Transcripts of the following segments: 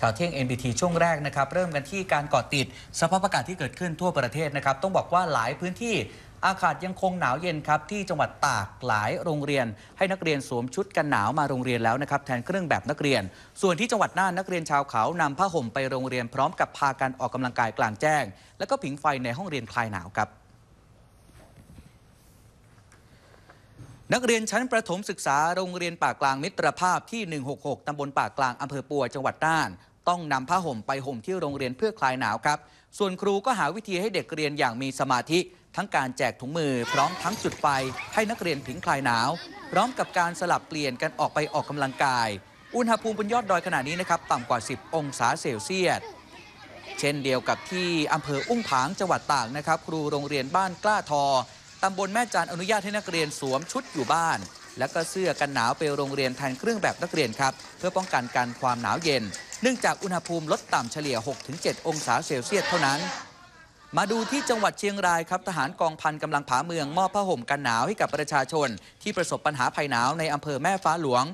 ข่าวเที่ยง NBT ช่วงแรกนะครับเริ่มกันที่การก่อติด สภาพอากาศที่เกิดขึ้นทั่วประเทศนะครับต้องบอกว่าหลายพื้นที่อากาศยังคงหนาวเย็นครับที่จังหวัดตากหลายโรงเรียน ให้นักเรียนสวมชุดกันหนาวมาโรงเรียนแล้วนะครับแทนเครื่องแบบนักเรียน ส่วนที่จังหวัดน่านนักเรียนชาวเขานำผ้าห่มไปโรงเรียนพร้อมกับพากันออกกำลังกายกลางแจ้ง และก็ผิงไฟในห้องเรียนคลายหนาวครับ นักเรียนชั้นประถมศึกษาโรงเรียนป่ากลางมิตรภาพที่ 166ตำบลป่ากลางอำเภอปัวจังหวัดน่านต้องนำผ้าห่มไปห่มที่โรงเรียนเพื่อคลายหนาวครับ ส่วนครูก็หาวิธีให้เด็กเรียนอย่างมีสมาธิทั้งการแจกถุงมือพร้อมทั้งจุดไฟให้นักเรียนผิงคลายหนาว พร้อมกับการสลับเปลี่ยนกันออกไปออกกำลังกาย อุณหภูมิบนยอดดอยขณะนี้นะครับ ต่ำกว่า 10 องศาเซลเซียส เช่นเดียวกับที่อำเภออุ้งผางจังหวัดตากนะครับ ครูโรงเรียนบ้านกล้าทอตำบลแม่จานอนุญาตให้นักเรียนสวมชุดอยู่บ้านและก็เสื้อกันหนาวไปโรงเรียนแทนเครื่องแบบนักเรียนครับ เพื่อป้องกันการความหนาวเย็น เนื่องจากอุณหภูมิลดต่ำเฉลี่ย 6-7 องศาเซลเซียสเท่านั้น มาดูที่จังหวัดเชียงรายครับ ทหารกองพันกำลังผาเมือง มอบผ้าห่มกันหนาวให้กับประชาชน ที่ประสบปัญหาภัยหนาวในอำเภอแม่ฟ้าหลวง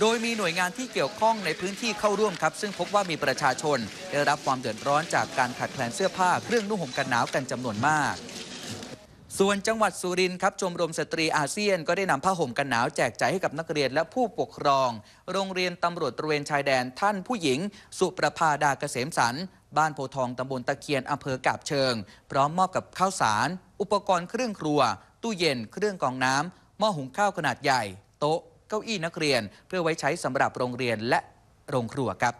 โดยมีหน่วยงานที่เกี่ยวข้องในพื้นที่เข้าร่วมครับ ซึ่งพบว่ามีประชาชนได้รับความเดือดร้อนจากการขาดแคลนเสื้อผ้าเครื่องนุ่งห่มกันหนาวกันจำนวนมากส่วนจังหวัดสุรินทร์ครับ ชมรมสตรีอาเซียนก็ได้นำผ้าห่มกันหนาวแจกจ่ายให้กับนักเรียนและผู้ปกครองโรงเรียนตำรวจตระเวนชายแดนท่านผู้หญิง สุประภาดาเกษมสันบ้านโพทองตาบลตะเคียนอำเภอกาบเชิง พร้อมมอบกับข้าวสาร อุปกรณ์เครื่องครัว ตู้เย็นเครื่องกรองน้ำหม้อหุงข้าวขนาดใหญ่ โต๊ะเก้าอี้นักเรียนเพื่อไว้ใช้สำหรับโรงเรียนและโรงครัวครับ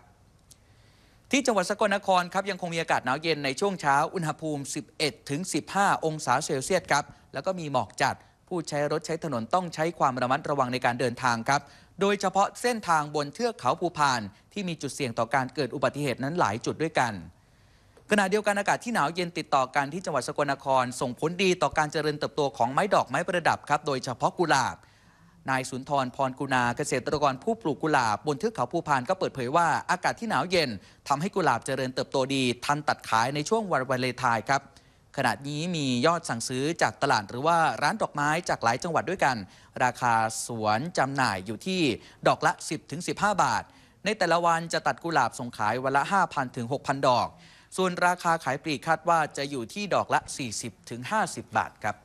ที่จังหวัดสกลนครครับยังคงมีอากาศหนาวเย็นในช่วงเช้า อุณหภูมิ 11ถึง15 องศาเซลเซียสครับ แล้วก็มีหมอกจัดผู้ใช้รถใช้ถนนต้องใช้ความระมัดระวังในการเดินทางครับโดยเฉพาะเส้นทางบนเทือกเขาภูพาน ที่มีจุดเสี่ยงต่อการเกิดอุบัติเหตุนั้นหลายจุดด้วยกัน ขณะเดียวกันอากาศที่หนาวเย็นติดต่อกันที่จังหวัดสกลนครส่งผลดีต่อการเจริญเติบโตของไม้ดอกไม้ประดับครับโดยเฉพาะกุหลาบนายสุนทรพรกุณาเกษตรกรผู้ปลูกกุหลาบ บนเทือกเขาภูพานก็เปิดเผยว่าอากาศที่หนาวเย็น ทำให้กุหลาบเจริญเติบโตดี ทันตัดขายในช่วงวันวาเลนไทน์ครับขณะนี้มียอดสั่งซื้อจากตลาดหรือว่าร้านดอกไม้จากหลายจังหวัดด้วยกัน ราคาสวนจำหน่ายอยู่ที่ดอกละ 10-15 บาท ในแต่ละวันจะตัดกุหลาบส่งขายวันละ 5,000ถึง6,000 ดอก ส่วนราคาขายปลีกคาดว่าจะอยู่ที่ดอกละ 40-50 บาทครับ